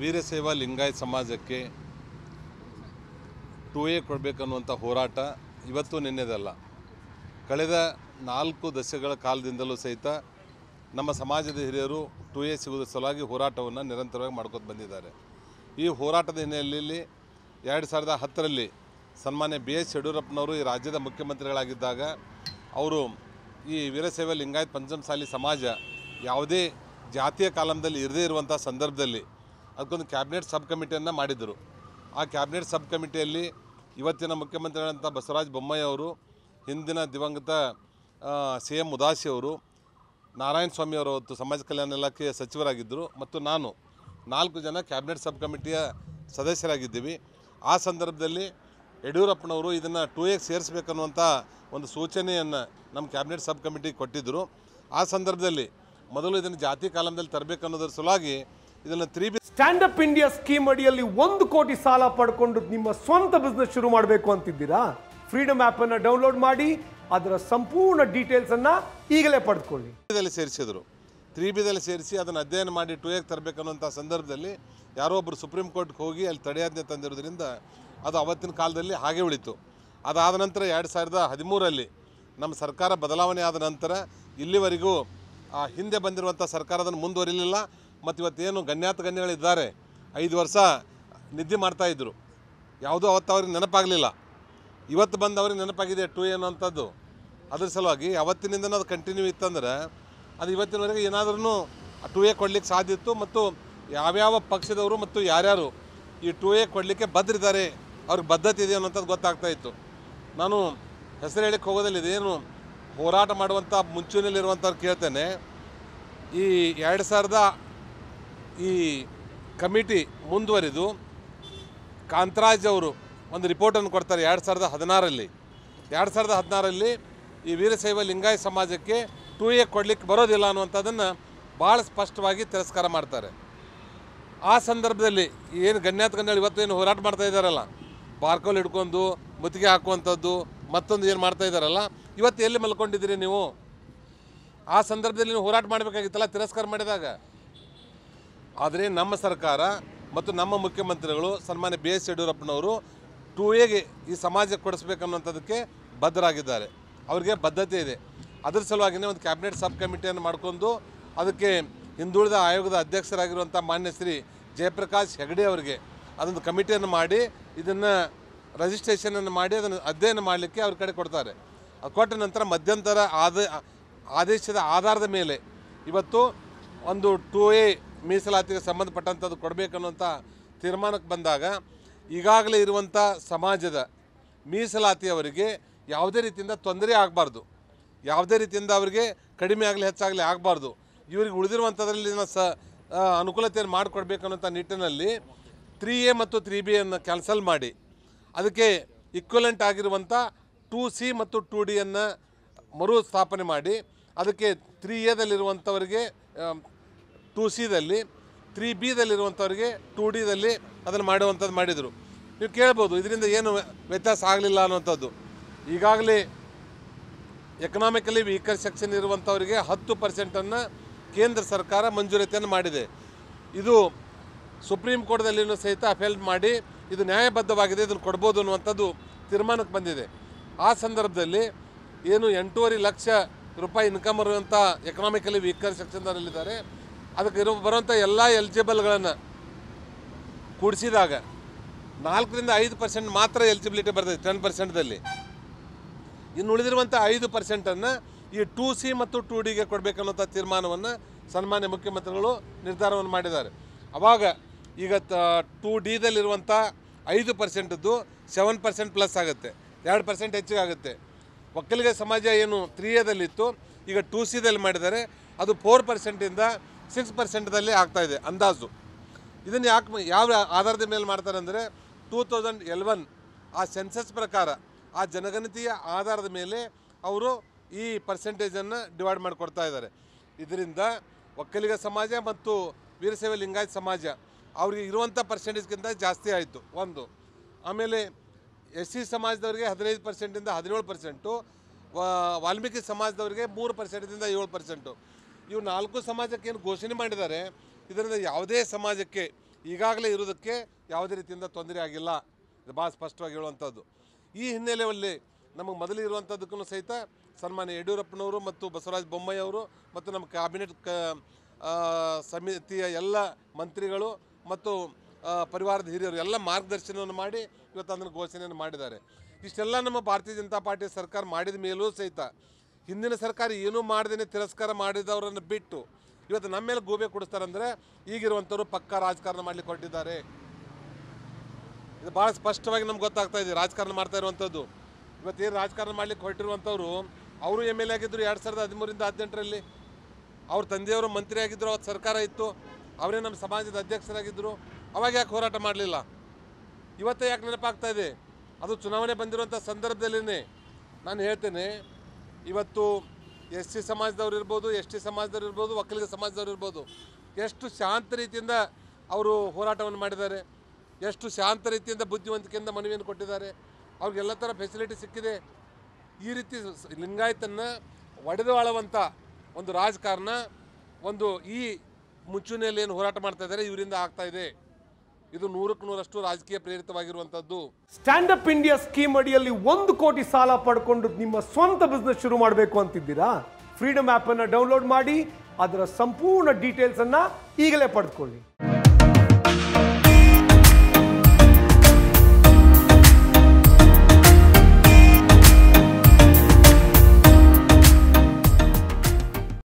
ವೀರಶೈವ ಲಿಂಗಾಯತ್ ಸಮಾಜಕ್ಕೆ to A ಕೊಡಬೇಕನ್ನುವಂಥ ಹೋರಾಟ ಇವತ್ತು ನಿನ್ನೆದಲ್ಲ ಕಳೆದ ನಾಲ್ಕು ದಶಕಗಳ ಕಾಲದಿಂದಲೂ ಸಹಿತ ನಮ್ಮ ಸಮಾಜದ ಹಿರಿಯರು ಟು ಎ ಸಿಗುವುದರ ಸಲುವಾಗಿ ಹೋರಾಟವನ್ನು ನಿರಂತರವಾಗಿ ಮಾಡ್ಕೊಂಡು ಬಂದಿದ್ದಾರೆ ಈ ಹೋರಾಟದ ಹಿನ್ನೆಲೆಯಲ್ಲಿ ಎರಡು ಸಾವಿರದ ಹತ್ತರಲ್ಲಿ ಸನ್ಮಾನ್ಯ ಬಿ ಎಸ್ ಯಡಿಯೂರಪ್ಪನವರು ಈ ರಾಜ್ಯದ ಮುಖ್ಯಮಂತ್ರಿಗಳಾಗಿದ್ದಾಗ ಅವರು ಈ ವೀರಸೇವ ಲಿಂಗಾಯತ್ ಪಂಚಮಸಾಲಿ ಸಮಾಜ ಯಾವುದೇ ಜಾತಿಯ ಕಾಲಮದಲ್ಲಿ ಇರದೇ ಇರುವಂಥ ಸಂದರ್ಭದಲ್ಲಿ ಅದಕ್ಕೊಂದು ಕ್ಯಾಬಿನೆಟ್ ಸಬ್ ಕಮಿಟಿಯನ್ನು ಮಾಡಿದರು ಆ ಕ್ಯಾಬಿನೆಟ್ ಸಬ್ ಕಮಿಟಿಯಲ್ಲಿ ಇವತ್ತಿನ ಮುಖ್ಯಮಂತ್ರಿಗಳಂಥ ಬಸವರಾಜ ಬೊಮ್ಮಾಯಿ ಅವರು ಹಿಂದಿನ ದಿವಂಗತ ಸಿ ಎಂ ಉದಾಸಿ ಅವರು ನಾರಾಯಣ ಸ್ವಾಮಿ ಅವರು ಅವತ್ತು ಸಮಾಜ ಕಲ್ಯಾಣ ಇಲಾಖೆಯ ಸಚಿವರಾಗಿದ್ದರು ಮತ್ತು ನಾನು ನಾಲ್ಕು ಜನ ಕ್ಯಾಬಿನೆಟ್ ಸಬ್ ಕಮಿಟಿಯ ಸದಸ್ಯರಾಗಿದ್ದೀವಿ ಆ ಸಂದರ್ಭದಲ್ಲಿ ಯಡಿಯೂರಪ್ಪನವರು ಇದನ್ನು ಟೂ ಎಕ್ ಸೇರಿಸ್ಬೇಕನ್ನುವಂಥ ಒಂದು ಸೂಚನೆಯನ್ನು ನಮ್ಮ ಕ್ಯಾಬಿನೆಟ್ ಸಬ್ ಕಮಿಟಿಗೆ ಕೊಟ್ಟಿದ್ದರು ಆ ಸಂದರ್ಭದಲ್ಲಿ ಮೊದಲು ಇದನ್ನು ಜಾತಿ ಕಾಲಮದಲ್ಲಿ ತರಬೇಕನ್ನೋದ್ರ ಸಲುವಾಗಿ ಇದನ್ನು three stand up India scheme ಅಡಿಯಲ್ಲಿ ಒಂದು ಕೋಟಿ ಸಾಲ ಪಡ್ಕೊಂಡು ನಿಮ್ಮ ಸ್ವಂತ ಬಿಸ್ನೆಸ್ ಶುರು ಮಾಡಬೇಕು ಅಂತಿದ್ದೀರಾ ಫ್ರೀಡಮ್ ಆಪ್ ಅನ್ನು ಡೌನ್ಲೋಡ್ ಮಾಡಿ ಅದರ ಸಂಪೂರ್ಣ ಡೀಟೇಲ್ಸ್ ಅನ್ನ ಈಗಲೇ ಪಡೆದುಕೊಳ್ಳಿ ಸೇರಿಸಿದರು ತ್ರೀ ಬಿದಲ್ಲಿ ಸೇರಿಸಿ ಅದನ್ನು ಅಧ್ಯಯನ ಮಾಡಿ ಟೂ ತರಬೇಕು ತರಬೇಕನ್ನುವಂಥ ಸಂದರ್ಭದಲ್ಲಿ ಯಾರೋ ಒಬ್ಬರು ಸುಪ್ರೀಂ ಕೋರ್ಟ್ಗೆ ಹೋಗಿ ಅಲ್ಲಿ ತಡೆಯಾಜ್ಞೆ ತಂದಿರೋದ್ರಿಂದ ಅದು ಅವತ್ತಿನ ಕಾಲದಲ್ಲಿ ಹಾಗೆ ಉಳಿತು ಅದಾದ ನಂತರ ಎರಡು ಸಾವಿರದ ಹದಿಮೂರಲ್ಲಿ ನಮ್ಮ ಸರ್ಕಾರ ಬದಲಾವಣೆ ಆದ ನಂತರ ಇಲ್ಲಿವರೆಗೂ ಹಿಂದೆ ಬಂದಿರುವಂಥ ಸರ್ಕಾರ ಅದನ್ನು ಮುಂದುವರಿಲಿಲ್ಲ ಮತ್ತು ಇವತ್ತೇನು ಗಣ್ಯಾತ ಗಣ್ಯಗಳಿದ್ದಾರೆ ಐದು ವರ್ಷ ನಿದ್ದೆ ಮಾಡ್ತಾಯಿದ್ರು ಯಾವುದೂ ಅವತ್ತು ಅವ್ರಿಗೆ ನೆನಪಾಗಲಿಲ್ಲ ಇವತ್ತು ಬಂದು ಅವ್ರಿಗೆ ನೆನಪಾಗಿದೆ ಟು ಏನು ಅಂಥದ್ದು ಅದ್ರ ಸಲುವಾಗಿ ಅವತ್ತಿನಿಂದನೂ ಅದು ಕಂಟಿನ್ಯೂ ಇತ್ತಂದ್ರೆ ಅದು ಇವತ್ತಿನವರೆಗೆ ಏನಾದ್ರೂ ಟು ಎ ಕೊಡಲಿಕ್ಕೆ ಸಾಧ್ಯ ಇತ್ತು ಮತ್ತು ಯಾವ್ಯಾವ ಪಕ್ಷದವರು ಮತ್ತು ಯಾರ್ಯಾರು ಈ ಟು ಎ ಕೊಡಲಿಕ್ಕೆ ಬದ್ರಿದ್ದಾರೆ ಅವ್ರಿಗೆ ಬದ್ಧತೆ ಇದೆ ಅನ್ನೋಂಥದ್ದು ಗೊತ್ತಾಗ್ತಾ ಇತ್ತು ನಾನು ಹೆಸರು ಹೇಳಿಕ್ಕೆ ಹೋಗೋದಲ್ಲಿದೆ ಇದೇನು ಹೋರಾಟ ಮಾಡುವಂಥ ಮುಂಚೂಣಿಯಲ್ಲಿರುವಂಥವ್ರು ಕೇಳ್ತೇನೆ ಈ ಎರಡು ಸಾವಿರದ ಈ ಕಮಿಟಿ ಮುಂದುವರಿದು ಕಾಂತರಾಜ್ ಅವರು ಒಂದು ರಿಪೋರ್ಟನ್ನು ಕೊಡ್ತಾರೆ ಎರಡು ಸಾವಿರದ ಹದಿನಾರಲ್ಲಿ ಎರಡು ಸಾವಿರದ ಹದಿನಾರಲ್ಲಿ ಈ ವೀರಶೈವ ಲಿಂಗಾಯ ಸಮಾಜಕ್ಕೆ ಟೂ ಎ ಕೊಡಲಿಕ್ಕೆ ಬರೋದಿಲ್ಲ ಅನ್ನುವಂಥದ್ದನ್ನು ಭಾಳ ಸ್ಪಷ್ಟವಾಗಿ ತಿರಸ್ಕಾರ ಮಾಡ್ತಾರೆ ಆ ಸಂದರ್ಭದಲ್ಲಿ ಏನು ಗಣ್ಯಾತ್ ಗಣ್ಯ ಇವತ್ತು ಏನು ಹೋರಾಟ ಮಾಡ್ತಾ ಇದ್ದಾರಲ್ಲ ಬಾರ್ಕೋಲ್ ಹಿಡ್ಕೊಂಡು ಮುತ್ತಿಗೆ ಹಾಕುವಂಥದ್ದು ಮತ್ತೊಂದು ಏನು ಮಾಡ್ತಾ ಇದ್ದಾರಲ್ಲ ಇವತ್ತು ಎಲ್ಲಿ ಮಲ್ಕೊಂಡಿದ್ದೀರಿ ನೀವು ಆ ಸಂದರ್ಭದಲ್ಲಿ ನೀವು ಹೋರಾಟ ಮಾಡಬೇಕಾಗಿತ್ತಲ್ಲ ತಿರಸ್ಕಾರ ಮಾಡಿದಾಗ ಆದರೆ ನಮ್ಮ ಸರ್ಕಾರ ಮತ್ತು ನಮ್ಮ ಮುಖ್ಯಮಂತ್ರಿಗಳು ಸನ್ಮಾನ್ಯ ಬಿ ಎಸ್ ಯಡಿಯೂರಪ್ಪನವರು ಟೂ ಎಗೆ ಈ ಸಮಾಜ ಕೊಡಿಸ್ಬೇಕನ್ನುವಂಥದ್ದಕ್ಕೆ ಬದ್ಧರಾಗಿದ್ದಾರೆ ಅವರಿಗೆ ಬದ್ಧತೆ ಇದೆ ಅದರ ಸಲುವಾಗಿನೇ ಒಂದು ಕ್ಯಾಬಿನೆಟ್ ಸಬ್ ಕಮಿಟಿಯನ್ನು ಮಾಡಿಕೊಂಡು ಅದಕ್ಕೆ ಹಿಂದುಳಿದ ಆಯೋಗದ ಅಧ್ಯಕ್ಷರಾಗಿರುವಂಥ ಮಾನ್ಯ ಶ್ರೀ ಜಯಪ್ರಕಾಶ್ ಹೆಗಡೆ ಅವರಿಗೆ ಅದೊಂದು ಕಮಿಟಿಯನ್ನು ಮಾಡಿ ಇದನ್ನು ರಿಜಿಸ್ಟ್ರೇಷನನ್ನು ಮಾಡಿ ಅದನ್ನು ಅಧ್ಯಯನ ಮಾಡಲಿಕ್ಕೆ ಅವ್ರ ಕಡೆ ಕೊಡ್ತಾರೆ ಕೊಟ್ಟ ನಂತರ ಮಧ್ಯಂತರ ಆದೇಶದ ಆಧಾರದ ಮೇಲೆ ಇವತ್ತು ಒಂದು ಟೂ ಎ ಮೀಸಲಾತಿಗೆ ಸಂಬಂಧಪಟ್ಟಂಥದ್ದು ಕೊಡಬೇಕನ್ನುವಂಥ ತೀರ್ಮಾನಕ್ಕೆ ಬಂದಾಗ ಈಗಾಗಲೇ ಇರುವಂಥ ಸಮಾಜದ ಮೀಸಲಾತಿಯವರಿಗೆ ಯಾವುದೇ ರೀತಿಯಿಂದ ತೊಂದರೆ ಆಗಬಾರ್ದು ಯಾವುದೇ ರೀತಿಯಿಂದ ಅವರಿಗೆ ಕಡಿಮೆ ಆಗಲಿ ಹೆಚ್ಚಾಗಲಿ ಆಗಬಾರ್ದು ಇವರಿಗೆ ಉಳಿದಿರುವಂಥದ್ರಲ್ಲಿ ಸ ಅನುಕೂಲತೆಯನ್ನು ಮಾಡಿಕೊಡ್ಬೇಕನ್ನುವಂಥ ನಿಟ್ಟಿನಲ್ಲಿ ತ್ರೀ ಎ ಮತ್ತು ತ್ರೀ ಬಿ ಅನ್ನು ಕ್ಯಾನ್ಸಲ್ ಮಾಡಿ ಅದಕ್ಕೆ ಇಕ್ವಲೆಂಟ್ ಆಗಿರುವಂಥ ಟೂ ಸಿ ಮತ್ತು ಟೂ ಡಿಯನ್ನು ಮರು ಸ್ಥಾಪನೆ ಮಾಡಿ ಅದಕ್ಕೆ ತ್ರೀ ಎದಲ್ಲಿರುವಂಥವರಿಗೆ ಟು ಸಿದಲ್ಲಿ ತ್ರೀ ಬಿದಲ್ಲಿರುವಂಥವ್ರಿಗೆ ಟು ಡಿದಲ್ಲಿ ಅದನ್ನು ಮಾಡುವಂಥದ್ದು ಮಾಡಿದರು ನೀವು ಕೇಳ್ಬೋದು ಇದರಿಂದ ಏನು ವ್ಯತ್ಯಾಸ ಆಗಲಿಲ್ಲ ಅನ್ನುವಂಥದ್ದು ಈಗಾಗಲೇ ಎಕನಾಮಿಕಲಿ ವೀಕರ್ ಸೆಕ್ಷನ್ ಇರುವಂಥವರಿಗೆ ಹತ್ತು ಪರ್ಸೆಂಟನ್ನು ಕೇಂದ್ರ ಸರ್ಕಾರ ಮಂಜೂರಾತಿಯನ್ನು ಮಾಡಿದೆ ಇದು ಸುಪ್ರೀಂ ಕೋರ್ಟ್ದಲ್ಲಿಯೂ ಸಹಿತ ಅಫೇಲ್ ಮಾಡಿ ಇದು ನ್ಯಾಯಬದ್ಧವಾಗಿದೆ ಇದನ್ನು ಕೊಡ್ಬೋದು ಅನ್ನುವಂಥದ್ದು ತೀರ್ಮಾನಕ್ಕೆ ಬಂದಿದೆ ಆ ಸಂದರ್ಭದಲ್ಲಿ ಏನು ಎಂಟೂವರೆ ಲಕ್ಷ ರೂಪಾಯಿ ಇನ್ಕಮ್ ಇರುವಂಥ ಎಕನಾಮಿಕಲಿ ವೀಕರ್ ಸೆಕ್ಷನ್ದಲ್ಲಿದ್ದಾರೆ ಅದಕ್ಕೆ ಇರೋ ಬರುವಂಥ ಎಲ್ಲ ಎಲಿಜಿಬಲ್ಗಳನ್ನು ಕೂಡಿಸಿದಾಗ ನಾಲ್ಕರಿಂದ ಐದು ಪರ್ಸೆಂಟ್ ಮಾತ್ರ ಎಲಿಜಿಬಿಲಿಟಿ ಬರ್ತದೆ ಟೆನ್ ಪರ್ಸೆಂಟ್ದಲ್ಲಿ ಇನ್ನು ಉಳಿದಿರುವಂಥ ಐದು ಪರ್ಸೆಂಟನ್ನು ಈ ಟು ಸಿ ಮತ್ತು ಟು ಡಿಗೆ ಕೊಡಬೇಕನ್ನೋಂಥ ತೀರ್ಮಾನವನ್ನು ಸನ್ಮಾನ್ಯ ಮುಖ್ಯಮಂತ್ರಿಗಳು ನಿರ್ಧಾರವನ್ನು ಮಾಡಿದ್ದಾರೆ ಆವಾಗ ಈಗ ತ ಟು ಡಿದಲ್ಲಿರುವಂಥ ಐದು ಪರ್ಸೆಂಟದ್ದು ಸೆವೆನ್ ಪರ್ಸೆಂಟ್ ಪ್ಲಸ್ ಆಗುತ್ತೆ ಎರಡು ಪರ್ಸೆಂಟ್ ಹೆಚ್ಚಿಗೆ ಆಗುತ್ತೆ ಒಕ್ಕಲಿಗ ಸಮಾಜ ಏನು ತ್ರೀ ಎದಲ್ಲಿತ್ತು ಈಗ ಟು ಸಿದಲ್ಲಿ ಮಾಡಿದ್ದಾರೆ ಅದು ಫೋರ್ ಪರ್ಸೆಂಟಿಂದ ಸಿಕ್ಸ್ ಪರ್ಸೆಂಟ್ದಲ್ಲಿ ಆಗ್ತಾಯಿದೆ ಅಂದಾಜು ಇದನ್ನು ಯಾಕೆ ಯಾವ ಆಧಾರದ ಮೇಲೆ ಮಾಡ್ತಾರೆ ಅಂದರೆ ಟೂ ತೌಸಂಡ್ ಎಲ್ವನ್ ಆ ಸೆನ್ಸಸ್ ಪ್ರಕಾರ ಆ ಜನಗಣತಿಯ ಆಧಾರದ ಮೇಲೆ ಅವರು ಈ ಪರ್ಸೆಂಟೇಜನ್ನು ಡಿವೈಡ್ ಮಾಡಿಕೊಡ್ತಾ ಇದ್ದಾರೆ ಇದರಿಂದ ಒಕ್ಕಲಿಗ ಸಮಾಜ ಮತ್ತು ವೀರಸೇವ ಲಿಂಗಾಯತ್ ಸಮಾಜ ಅವ್ರಿಗೆ ಇರುವಂಥ ಪರ್ಸೆಂಟೇಜ್ಗಿಂತ ಜಾಸ್ತಿ ಆಯಿತು ಒಂದು ಆಮೇಲೆ ಎಸ್ ಸಿ ಸಮಾಜದವರಿಗೆ ಹದಿನೈದು ಪರ್ಸೆಂಟಿಂದ ಹದಿನೇಳು ಪರ್ಸೆಂಟು ವಾಲ್ಮೀಕಿ ಸಮಾಜದವ್ರಿಗೆ ಮೂರು ಪರ್ಸೆಂಟಿಂದ ಏಳು ಪರ್ಸೆಂಟು ಇವು ನಾಲ್ಕು ಸಮಾಜಕ್ಕೆ ಏನು ಘೋಷಣೆ ಮಾಡಿದ್ದಾರೆ ಇದರಿಂದ ಯಾವುದೇ ಸಮಾಜಕ್ಕೆ ಈಗಾಗಲೇ ಇರೋದಕ್ಕೆ ಯಾವುದೇ ರೀತಿಯಿಂದ ತೊಂದರೆ ಆಗಿಲ್ಲ ಇದು ಭಾಳ ಸ್ಪಷ್ಟವಾಗಿ ಹೇಳುವಂಥದ್ದು ಈ ಹಿನ್ನೆಲೆಯಲ್ಲಿ ನಮಗೆ ಮೊದಲು ಇರುವಂಥದ್ದಕ್ಕೂ ಸಹಿತ ಸನ್ಮಾನ್ಯ ಯಡಿಯೂರಪ್ಪನವರು ಮತ್ತು ಬಸವರಾಜ ಬೊಮ್ಮಾಯಿ ಅವರು ಮತ್ತು ನಮ್ಮ ಕ್ಯಾಬಿನೆಟ್ ಕ ಸಮಿತಿಯ ಎಲ್ಲ ಮಂತ್ರಿಗಳು ಮತ್ತು ಪರಿವಾರದ ಹಿರಿಯರು ಎಲ್ಲ ಮಾರ್ಗದರ್ಶನವನ್ನು ಮಾಡಿ ಇವತ್ತು ಅದನ್ನು ಘೋಷಣೆಯನ್ನು ಮಾಡಿದ್ದಾರೆ ಇಷ್ಟೆಲ್ಲ ನಮ್ಮ ಭಾರತೀಯ ಜನತಾ ಪಾರ್ಟಿ ಸರ್ಕಾರ ಮಾಡಿದ ಮೇಲೂ ಸಹಿತ ಹಿಂದಿನ ಸರ್ಕಾರ ಏನೂ ಮಾಡಿದೆ ತಿರಸ್ಕಾರ ಮಾಡಿದವರನ್ನು ಬಿಟ್ಟು ಇವತ್ತು ನಮ್ಮ ಮೇಲೆ ಗೂಬೆ ಕೊಡಿಸ್ತಾರಂದರೆ ಈಗಿರುವಂಥವ್ರು ಪಕ್ಕ ರಾಜಕಾರಣ ಮಾಡಲಿಕ್ಕೆ ಕೊಟ್ಟಿದ್ದಾರೆ ಇದು ಭಾಳ ಸ್ಪಷ್ಟವಾಗಿ ನಮ್ಗೆ ಗೊತ್ತಾಗ್ತಾ ಇದೆ ರಾಜಕಾರಣ ಮಾಡ್ತಾ ಇರುವಂಥದ್ದು ಇವತ್ತೇನು ರಾಜಕಾರಣ ಮಾಡಲಿಕ್ಕೆ ಹೊರಟಿರುವಂಥವ್ರು ಅವರು ಎಮ್ ಎಲ್ ಎ ಆಗಿದ್ದರು ಎರಡು ಸಾವಿರದ ಹದಿಮೂರಿಂದ ಹದಿನೆಂಟರಲ್ಲಿ ಅವ್ರ ತಂದೆಯವರು ಮಂತ್ರಿ ಆಗಿದ್ದರು ಅವತ್ತು ಸರ್ಕಾರ ಇತ್ತು ಅವರೇ ನಮ್ಮ ಸಮಾಜದ ಅಧ್ಯಕ್ಷರಾಗಿದ್ದರು ಅವಾಗ ಯಾಕೆ ಹೋರಾಟ ಮಾಡಲಿಲ್ಲ ಇವತ್ತೇ ಯಾಕೆ ನೆನಪಾಗ್ತಾ ಇದೆ ಅದು ಚುನಾವಣೆ ಬಂದಿರುವಂಥ ಸಂದರ್ಭದಲ್ಲಿನೇ ನಾನು ಹೇಳ್ತೇನೆ ಇವತ್ತು ಎಸ್ ಸಿ ಸಮಾಜದವ್ರು ಇರ್ಬೋದು ಎಸ್ ಟಿ ಸಮಾಜದವ್ರು ಇರ್ಬೋದು ಒಕ್ಕಲಿಗ ಸಮಾಜದವ್ರು ಇರ್ಬೋದು ಎಷ್ಟು ಶಾಂತ ರೀತಿಯಿಂದ ಅವರು ಹೋರಾಟವನ್ನು ಮಾಡಿದ್ದಾರೆ ಎಷ್ಟು ಶಾಂತ ರೀತಿಯಿಂದ ಬುದ್ಧಿವಂತಿಕೆಯಿಂದ ಮನವಿಯನ್ನು ಕೊಟ್ಟಿದ್ದಾರೆ ಅವ್ರಿಗೆಲ್ಲ ಥರ ಫೆಸಿಲಿಟಿ ಸಿಕ್ಕಿದೆ ಈ ರೀತಿ ಲಿಂಗಾಯತನ್ನು ಒಡೆದು ಆಳುವಂಥ ಒಂದು ರಾಜಕಾರಣ ಒಂದು ಈ ಮುಂಚೂಣಿಯಲ್ಲಿ ಏನು ಹೋರಾಟ ಮಾಡ್ತಾ ಇದ್ದಾರೆ ಇವರಿಂದ ಆಗ್ತಾಯಿದೆ ಇದು ನೂರಕ್ಕೆ ನೂರಷ್ಟು ರಾಜಕೀಯ ಪ್ರೇರಿತವಾಗಿರುವಂತದ್ದು ಸ್ಟ್ಯಾಂಡ್ ಅಪ್ ಇಂಡಿಯಾ ಸ್ಕೀಮ್ ಅಡಿಯಲ್ಲಿ ಒಂದು ಕೋಟಿ ಸಾಲ ಪಡ್ಕೊಂಡು ನಿಮ್ಮ ಸ್ವಂತ ಬಿಸ್ನೆಸ್ ಶುರು ಮಾಡಬೇಕು ಅಂತಿದ್ದೀರಾ ಫ್ರೀಡಮ್ ಆ್ಯಪನ್ನು ಡೌನ್ಲೋಡ್ ಮಾಡಿ ಅದರ ಸಂಪೂರ್ಣ ಡೀಟೇಲ್ಸ್ ಅನ್ನ ಈಗಲೇ ಪಡೆದುಕೊಳ್ಳಿ